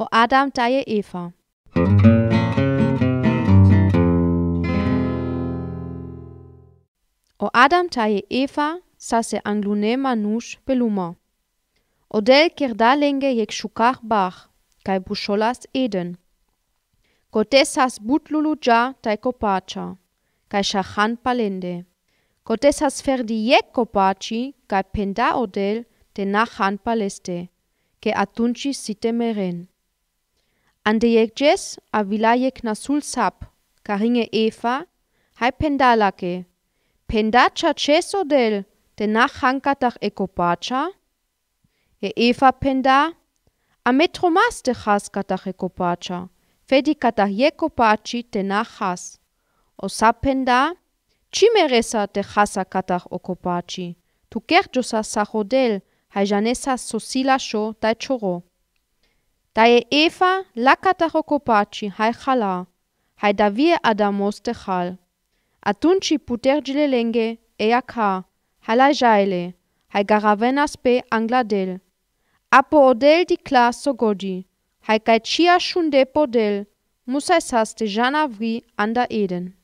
O Adam daje Eva. O Adam daje Eva, sa se anglune manuš beluma. Odel ker dalenge jek šukar bah, kaj bušolas eden. Kote sas butlulu ja taj kopača, kaj šahan palende. Kote sas ferdi jek kopači, kaj penda odel te nahan paleste, ke atunči sitemeren. meren. An de jeg jes a vilajek na sulsap, karinge Eva, hai pendalake. Pendacha ceso del, de nach hankatach ekopacha? E Eva penda, a metromas de chas katach ekopacha, fedi katach jekopachi de nach has. O sap penda, Chimeresa te chasa katach okopachi. Tu kerjusa sa hodel, hai janesa sosila sho tai choro. Da e efa la kaokopaci hai cha, hai da a da mostste’. Atun chi puter di le lenge e a ka, hala Jaile, hai garavennas pe Angla del. Aò d del dilas sogodi, Hai ka Chia chunde pod d dell, Mosa e sastejanna vi ana eden.